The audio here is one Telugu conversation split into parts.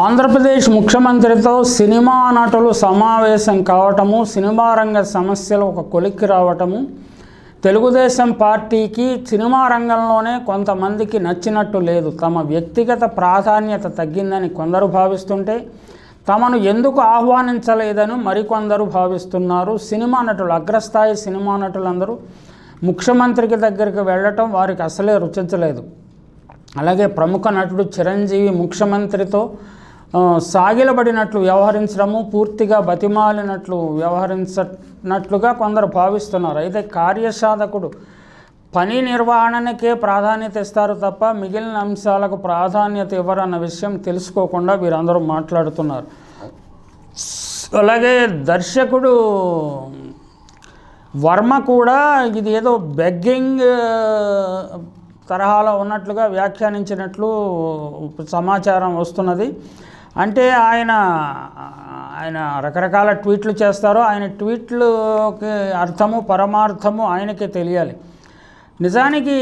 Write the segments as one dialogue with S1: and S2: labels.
S1: ఆంధ్రప్రదేశ్ ముఖ్యమంత్రితో సినిమా నటులు సమావేశం కావటము సినిమా రంగ సమస్యలు ఒక కొలిక్కి రావటము తెలుగుదేశం పార్టీకి సినిమా రంగంలోనే కొంతమందికి నచ్చినట్టు లేదు తమ వ్యక్తిగత ప్రాధాన్యత తగ్గిందని కొందరు భావిస్తుంటే తమను ఎందుకు ఆహ్వానించలేదని మరికొందరు భావిస్తున్నారు సినిమా నటులు అగ్రస్థాయి సినిమా నటులందరూ ముఖ్యమంత్రికి దగ్గరికి వెళ్ళటం వారికి అసలే రుచించలేదు అలాగే ప్రముఖ నటుడు చిరంజీవి ముఖ్యమంత్రితో సాగిలబడినట్లు వ్యవహరించడము పూర్తిగా బతిమాలినట్లు వ్యవహరించినట్లుగా కొందరు భావిస్తున్నారు అయితే కార్యసాధకుడు పని నిర్వహణకే ప్రాధాన్యత ఇస్తారు తప్ప మిగిలిన అంశాలకు ప్రాధాన్యత ఇవ్వరన్న విషయం తెలుసుకోకుండా వీరందరూ మాట్లాడుతున్నారు అలాగే దర్శకుడు వర్మ కూడా ఇది ఏదో బెగ్గింగ్ తరహాలో ఉన్నట్లుగా వ్యాఖ్యానించినట్లు సమాచారం వస్తున్నది అంటే ఆయన ఆయన రకరకాల ట్వీట్లు చేస్తారు ఆయన ట్వీట్లుకి అర్థము పరమార్థము ఆయనకి తెలియాలి నిజానికి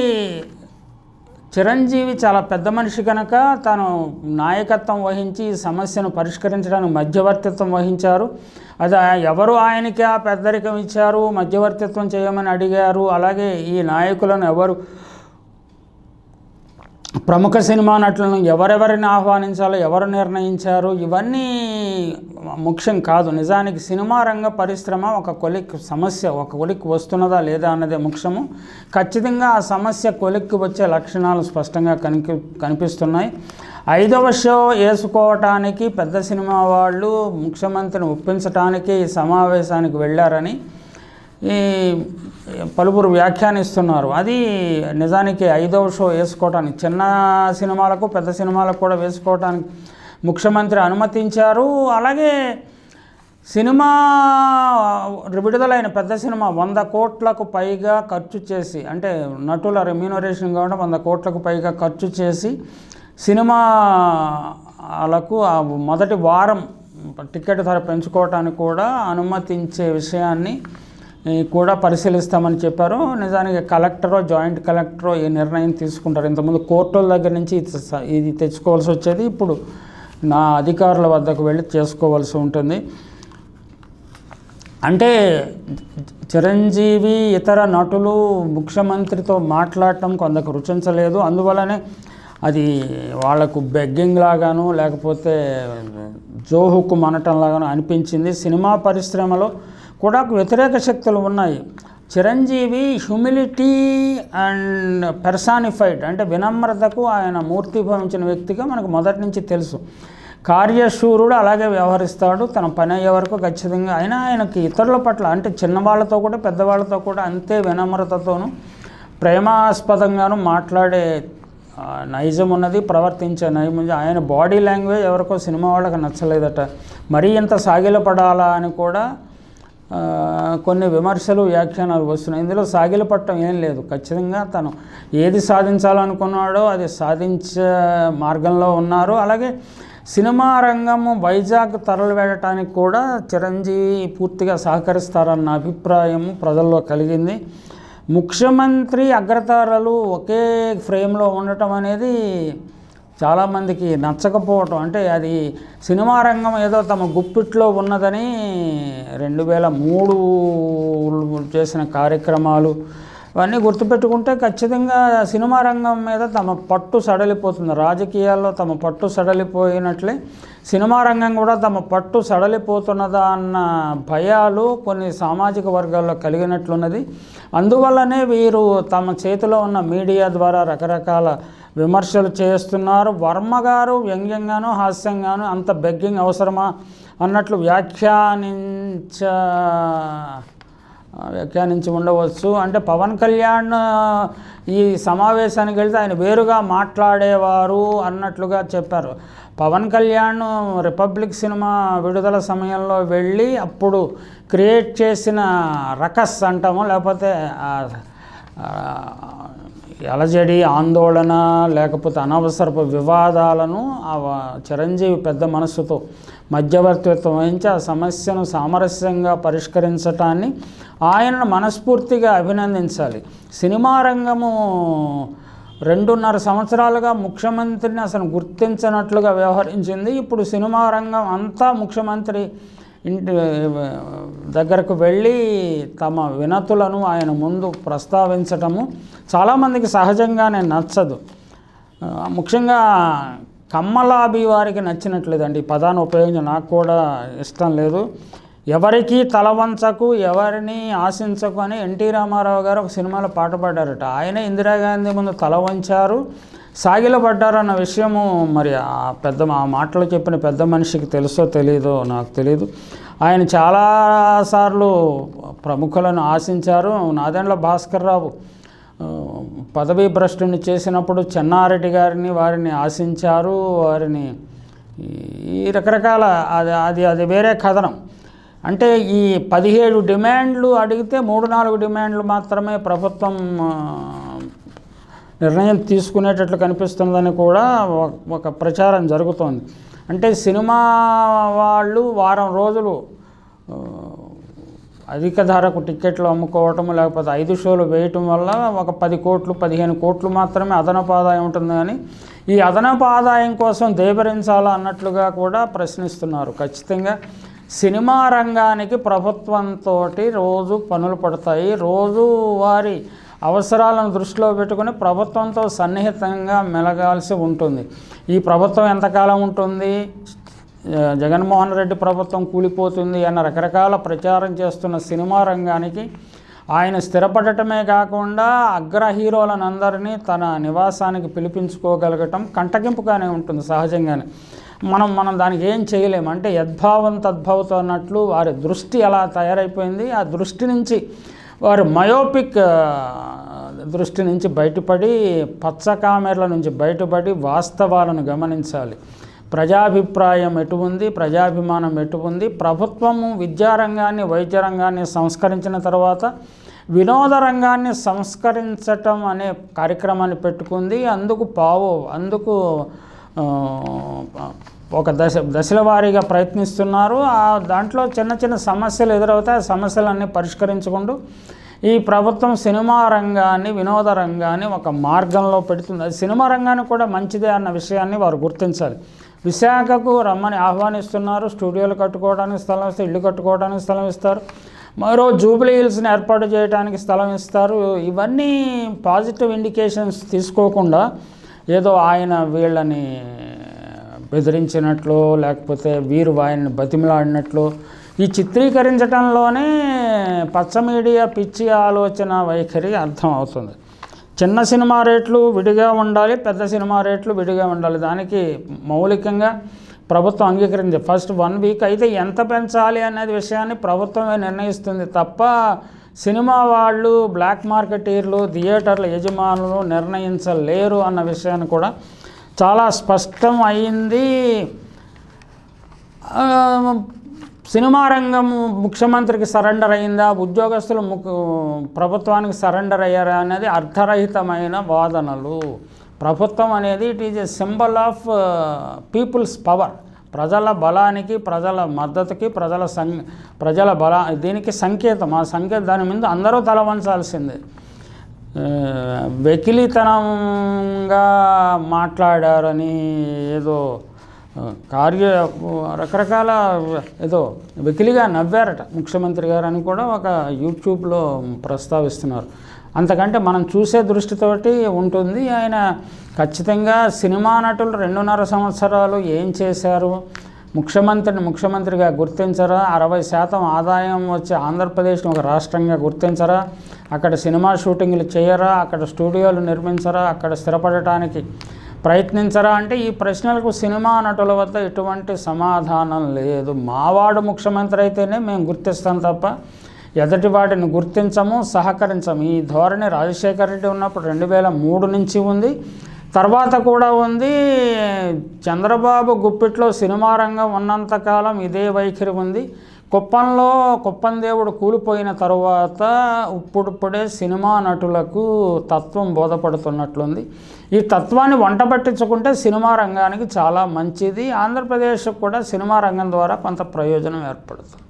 S1: చిరంజీవి చాలా పెద్ద మనిషి కనుక తాను నాయకత్వం వహించి సమస్యను పరిష్కరించడానికి మధ్యవర్తిత్వం వహించారు అది ఎవరు ఆయనకి ఆ పెద్దరికం ఇచ్చారు మధ్యవర్తిత్వం చేయమని అడిగారు అలాగే ఈ నాయకులను ఎవరు ప్రముఖ సినిమా నటులను ఎవరెవరిని ఆహ్వానించాలో ఎవరు నిర్ణయించారు ఇవన్నీ ముఖ్యం కాదు నిజానికి సినిమా రంగ పరిశ్రమ ఒక కొలిక్ సమస్య ఒక కొలిక్ వస్తున్నదా లేదా అన్నదే ముఖ్యము ఖచ్చితంగా ఆ సమస్య కొలిక్కి వచ్చే లక్షణాలు స్పష్టంగా కనిపి కనిపిస్తున్నాయి ఐదవ షో వేసుకోవటానికి పెద్ద సినిమా వాళ్ళు ముఖ్యమంత్రిని ఒప్పించటానికి సమావేశానికి వెళ్ళారని ఈ పలువురు వ్యాఖ్యానిస్తున్నారు అది నిజానికి ఐదవ షో వేసుకోవటానికి చిన్న సినిమాలకు పెద్ద సినిమాలకు కూడా వేసుకోవటానికి ముఖ్యమంత్రి అనుమతించారు అలాగే సినిమా విడుదలైన పెద్ద సినిమా వంద కోట్లకు పైగా ఖర్చు చేసి అంటే నటుల రెమ్యూనరేషన్ కావడం వంద కోట్లకు పైగా ఖర్చు చేసి సినిమాలకు ఆ మొదటి వారం టికెట్ ధర పెంచుకోవటానికి కూడా అనుమతించే విషయాన్ని కూడా పరిశీలిస్తామని చెప్పారు నిజానికి కలెక్టరో జాయింట్ కలెక్టరో ఈ నిర్ణయం తీసుకుంటారు ఇంతకుముందు కోర్టుల దగ్గర నుంచి ఇది తెచ్చుకోవాల్సి వచ్చేది ఇప్పుడు నా అధికారుల వద్దకు వెళ్ళి చేసుకోవాల్సి ఉంటుంది అంటే చిరంజీవి ఇతర నటులు ముఖ్యమంత్రితో మాట్లాడటం కొందకు రుచించలేదు అందువల్లనే అది వాళ్లకు బెగ్గింగ్ లాగాను లేకపోతే జోహుక్కు మనటం లాగాను అనిపించింది సినిమా పరిశ్రమలో కూడా వ్యతిరేక శక్తులు ఉన్నాయి చిరంజీవి హ్యూమిలిటీ అండ్ పెర్సానిఫైడ్ అంటే వినమ్రతకు ఆయన మూర్తి భవించిన వ్యక్తిగా మనకు మొదటి నుంచి తెలుసు కార్యశూరుడు అలాగే వ్యవహరిస్తాడు తన పని అయ్యే వరకు ఖచ్చితంగా అయినా ఆయనకి ఇతరుల పట్ల అంటే చిన్నవాళ్ళతో కూడా పెద్దవాళ్ళతో కూడా అంతే వినమ్రతతోనూ ప్రేమాస్పదంగాను మాట్లాడే నైజం ఉన్నది ప్రవర్తించే నైజం ఆయన బాడీ లాంగ్వేజ్ ఎవరికో సినిమా వాళ్ళకి నచ్చలేదట మరీ ఇంత సాగిలపడాలా అని కూడా కొన్ని విమర్శలు వ్యాఖ్యానాలు వస్తున్నాయి ఇందులో సాగిలపట్టం ఏం లేదు ఖచ్చితంగా తను ఏది సాధించాలనుకున్నాడో అది సాధించే మార్గంలో ఉన్నారు అలాగే సినిమా రంగము వైజాగ్ తరలివేయడానికి కూడా చిరంజీవి పూర్తిగా సహకరిస్తారన్న అభిప్రాయం ప్రజల్లో కలిగింది ముఖ్యమంత్రి అగ్రతారలు ఒకే ఫ్రేమ్లో ఉండటం అనేది చాలామందికి నచ్చకపోవటం అంటే అది సినిమా రంగం ఏదో తమ గుప్పిట్లో ఉన్నదని రెండు వేల మూడు చేసిన కార్యక్రమాలు అవన్నీ గుర్తుపెట్టుకుంటే ఖచ్చితంగా సినిమా రంగం మీద తమ పట్టు సడలిపోతుంది రాజకీయాల్లో తమ పట్టు సడలిపోయినట్లే సినిమా రంగం కూడా తమ పట్టు సడలిపోతున్నదా అన్న భయాలు కొన్ని సామాజిక వర్గాల్లో కలిగినట్లున్నది అందువల్లనే వీరు తమ చేతిలో ఉన్న మీడియా ద్వారా రకరకాల విమర్శలు చేస్తున్నారు వర్మగారు వ్యంగ్యంగానూ హాస్యంగానూ అంత బెగ్గింగ్ అవసరమా అన్నట్లు వ్యాఖ్యానించ వ్యాఖ్యానించి ఉండవచ్చు అంటే పవన్ కళ్యాణ్ ఈ సమావేశానికి వెళ్తే ఆయన వేరుగా మాట్లాడేవారు అన్నట్లుగా చెప్పారు పవన్ కళ్యాణ్ రిపబ్లిక్ సినిమా విడుదల సమయంలో వెళ్ళి అప్పుడు క్రియేట్ చేసిన రకస్ అంటాము లేకపోతే అలజడి ఆందోళన లేకపోతే అనవసరపు వివాదాలను ఆ చిరంజీవి పెద్ద మనస్సుతో మధ్యవర్తిత్వం వహించి ఆ సమస్యను సామరస్యంగా పరిష్కరించటాన్ని ఆయనను మనస్ఫూర్తిగా అభినందించాలి సినిమా రంగము రెండున్నర సంవత్సరాలుగా ముఖ్యమంత్రిని అసలు గుర్తించినట్లుగా వ్యవహరించింది ఇప్పుడు సినిమా రంగం అంతా ముఖ్యమంత్రి ఇంటి దగ్గరకు వెళ్ళి తమ వినతులను ఆయన ముందు ప్రస్తావించటము చాలామందికి సహజంగానే నచ్చదు ముఖ్యంగా కమ్మలాభి వారికి నచ్చినట్లేదండి ఈ పదాన్ని ఉపయోగించి నాకు కూడా ఇష్టం లేదు ఎవరికి తలవంచకు ఎవరిని ఆశించకు అని ఎన్టీ రామారావు గారు ఒక సినిమాలో పాట పాడారట ఆయన ఇందిరాగాంధీ ముందు తల వంచారు సాగిలో పడ్డారన్న విషయము మరి ఆ పెద్ద ఆ మాటలు చెప్పిన పెద్ద మనిషికి తెలుసో తెలియదో నాకు తెలీదు ఆయన చాలాసార్లు ప్రముఖులను ఆశించారు నాదెండ్ల భాస్కర్ రావు పదవీ భ్రష్టుని చేసినప్పుడు చెన్నారెడ్డి గారిని వారిని ఆశించారు వారిని ఈ రకరకాల అది అది అది వేరే కథనం అంటే ఈ పదిహేడు డిమాండ్లు అడిగితే మూడు నాలుగు డిమాండ్లు మాత్రమే ప్రభుత్వం నిర్ణయం తీసుకునేటట్లు కనిపిస్తుందని కూడా ఒక ప్రచారం జరుగుతోంది అంటే సినిమా వాళ్ళు వారం రోజులు అధిక ధరకు టిక్కెట్లు అమ్ముకోవటం లేకపోతే ఐదు షోలు వేయటం వల్ల ఒక పది కోట్లు పదిహేను కోట్లు మాత్రమే అదనపు ఆదాయం ఉంటుంది కానీ ఈ అదనపు ఆదాయం కోసం దేభరించాలా అన్నట్లుగా కూడా ప్రశ్నిస్తున్నారు ఖచ్చితంగా సినిమా రంగానికి ప్రభుత్వంతో రోజు పనులు పడతాయి వారి అవసరాలను దృష్టిలో పెట్టుకుని ప్రభుత్వంతో సన్నిహితంగా మెలగాల్సి ఉంటుంది ఈ ప్రభుత్వం ఎంతకాలం ఉంటుంది జగన్మోహన్ రెడ్డి ప్రభుత్వం కూలిపోతుంది అన్న రకరకాల ప్రచారం చేస్తున్న సినిమా రంగానికి ఆయన స్థిరపడటమే కాకుండా అగ్ర హీరోలనందరినీ తన నివాసానికి పిలిపించుకోగలగటం కంటగింపుగానే ఉంటుంది సహజంగానే మనం మనం దానికి ఏం చేయలేము అంటే యద్భావం తద్భవతో అన్నట్లు వారి దృష్టి అలా తయారైపోయింది ఆ దృష్టి నుంచి వారు మయోపిక్ దృష్టి నుంచి బయటపడి పచ్చ కామెర్ల నుంచి బయటపడి వాస్తవాలను గమనించాలి ప్రజాభిప్రాయం ఎటు ఉంది ప్రజాభిమానం ఎటు ఉంది ప్రభుత్వము విద్యారంగాన్ని వైద్య రంగాన్ని సంస్కరించిన తర్వాత వినోద రంగాన్ని సంస్కరించటం అనే కార్యక్రమాన్ని పెట్టుకుంది అందుకు పావు అందుకు ఒక దశ దశల వారీగా ప్రయత్నిస్తున్నారు ఆ దాంట్లో చిన్న చిన్న సమస్యలు ఎదురవుతాయి ఆ సమస్యలన్నీ పరిష్కరించుకుంటూ ఈ ప్రభుత్వం సినిమా రంగాన్ని వినోద రంగాన్ని ఒక మార్గంలో పెడుతుంది అది సినిమా రంగాన్ని కూడా మంచిదే అన్న విషయాన్ని వారు గుర్తించాలి విశాఖకు రమ్మని ఆహ్వానిస్తున్నారు స్టూడియోలు కట్టుకోవడానికి స్థలం ఇస్తే ఇల్లు కట్టుకోవడానికి స్థలం ఇస్తారు మరో జూబ్లీ హిల్స్ని ఏర్పాటు చేయడానికి స్థలం ఇస్తారు ఇవన్నీ పాజిటివ్ ఇండికేషన్స్ తీసుకోకుండా ఏదో ఆయన వీళ్ళని బెదిరించినట్లు లేకపోతే వీరు వాయిని బతిమలాడినట్లు ఈ చిత్రీకరించడంలోనే పచ్చ మీడియా పిచ్చి ఆలోచన వైఖరి అర్థం అవుతుంది చిన్న సినిమా రేట్లు విడిగా ఉండాలి పెద్ద సినిమా రేట్లు విడిగా ఉండాలి దానికి మౌలికంగా ప్రభుత్వం అంగీకరించింది ఫస్ట్ వన్ వీక్ అయితే ఎంత పెంచాలి అనేది విషయాన్ని ప్రభుత్వమే నిర్ణయిస్తుంది తప్ప సినిమా వాళ్ళు బ్లాక్ మార్కెటీర్లు థియేటర్ల యజమానులు నిర్ణయించలేరు అన్న విషయాన్ని కూడా చాలా స్పష్టం అయింది సినిమా రంగం ముఖ్యమంత్రికి సరెండర్ అయిందా ఉద్యోగస్తులు ప్రభుత్వానికి సరెండర్ అయ్యారా అనేది అర్థరహితమైన వాదనలు ప్రభుత్వం అనేది it is a symbol of people's power ప్రజల బలానికి ప్రజల మద్దతుకి ప్రజల సం ప్రజల బలా దీనికి సంకేతం ఆ సంకేతం దాని మీద అందరూ వంచాల్సిందే వెకిలితనంగా మాట్లాడారని ఏదో కార్య రకరకాల ఏదో వెకిలిగా నవ్వారట ముఖ్యమంత్రి గారు అని కూడా ఒక యూట్యూబ్లో ప్రస్తావిస్తున్నారు అంతకంటే మనం చూసే దృష్టితోటి ఉంటుంది ఆయన ఖచ్చితంగా సినిమా నటులు రెండున్నర సంవత్సరాలు ఏం చేశారు ముఖ్యమంత్రిని ముఖ్యమంత్రిగా గుర్తించరా అరవై శాతం ఆదాయం వచ్చే ఆంధ్రప్రదేశ్ని ఒక రాష్ట్రంగా గుర్తించరా అక్కడ సినిమా షూటింగ్లు చేయరా అక్కడ స్టూడియోలు నిర్మించరా అక్కడ స్థిరపడటానికి ప్రయత్నించరా అంటే ఈ ప్రశ్నలకు సినిమా నటుల వద్ద ఎటువంటి సమాధానం లేదు మావాడు ముఖ్యమంత్రి అయితేనే మేము గుర్తిస్తాం తప్ప ఎదటి వాటిని గుర్తించము సహకరించము ఈ ధోరణి రాజశేఖర రెడ్డి ఉన్నప్పుడు రెండు వేల మూడు నుంచి ఉంది తర్వాత కూడా ఉంది చంద్రబాబు గుప్పిట్లో సినిమా రంగం ఉన్నంతకాలం ఇదే వైఖరి ఉంది కుప్పంలో కుప్పం దేవుడు కూలిపోయిన తరువాత ఇప్పుడిప్పుడే సినిమా నటులకు తత్వం బోధపడుతున్నట్లుంది ఈ తత్వాన్ని వంట పట్టించుకుంటే సినిమా రంగానికి చాలా మంచిది ఆంధ్రప్రదేశ్ కూడా సినిమా రంగం ద్వారా కొంత ప్రయోజనం ఏర్పడుతుంది